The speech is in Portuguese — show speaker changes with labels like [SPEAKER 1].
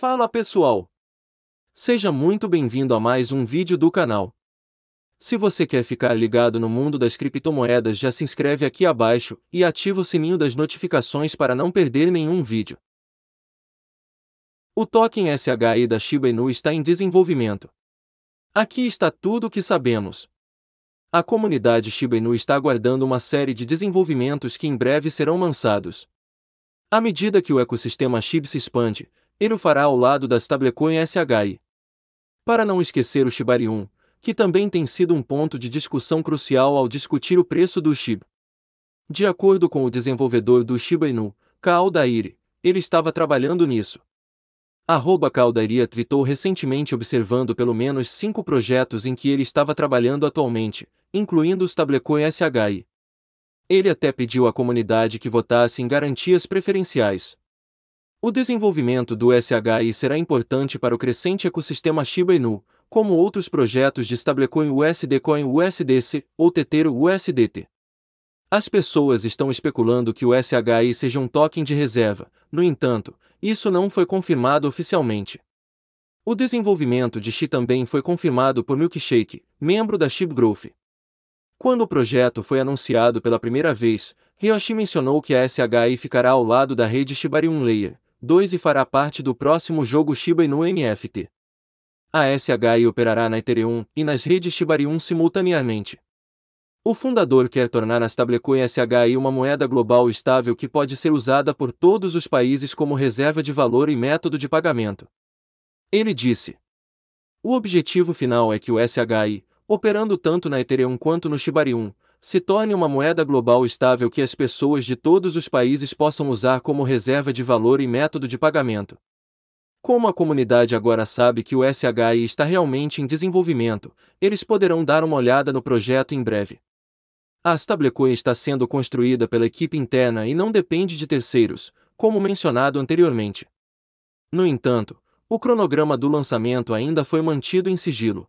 [SPEAKER 1] Fala pessoal! Seja muito bem-vindo a mais um vídeo do canal. Se você quer ficar ligado no mundo das criptomoedas já se inscreve aqui abaixo e ativa o sininho das notificações para não perder nenhum vídeo. O token SHI da Shiba Inu está em desenvolvimento. Aqui está tudo o que sabemos. A comunidade Shiba Inu está aguardando uma série de desenvolvimentos que em breve serão lançados. À medida que o ecossistema SHIB se expande, ele o fará ao lado das Stablecoin SHI. Para não esquecer o Shibari 1, que também tem sido um ponto de discussão crucial ao discutir o preço do SHIB. De acordo com o desenvolvedor do Shiba Inu, Kaldairi, ele estava trabalhando nisso. Arroba Caldaria tweetou recentemente observando pelo menos cinco projetos em que ele estava trabalhando atualmente, incluindo os Stablecoin SHI. Ele até pediu à comunidade que votasse em garantias preferenciais, o desenvolvimento do SHI será importante para o crescente ecossistema Shiba Inu, como outros projetos de stablecoin USD Coin USDC ou Tetero USDT. As pessoas estão especulando que o SHI seja um token de reserva, no entanto, isso não foi confirmado oficialmente. O desenvolvimento de Xi também foi confirmado por Milkshake, membro da Shib Growth. Quando o projeto foi anunciado pela primeira vez, Ryoshi mencionou que a SHI ficará ao lado da rede Shibarium Layer, 2 e fará parte do próximo jogo Shiba Inu NFT. A SHI operará na Ethereum e nas redes Shibari1 simultaneamente. O fundador quer tornar a stablecoin SHI uma moeda global estável que pode ser usada por todos os países como reserva de valor e método de pagamento. Ele disse: O objetivo final é que o SHI, operando tanto na Ethereum quanto no Shibari1, se torne uma moeda global estável que as pessoas de todos os países possam usar como reserva de valor e método de pagamento. Como a comunidade agora sabe que o SHI está realmente em desenvolvimento, eles poderão dar uma olhada no projeto em breve. A stablecoin está sendo construída pela equipe interna e não depende de terceiros, como mencionado anteriormente. No entanto, o cronograma do lançamento ainda foi mantido em sigilo.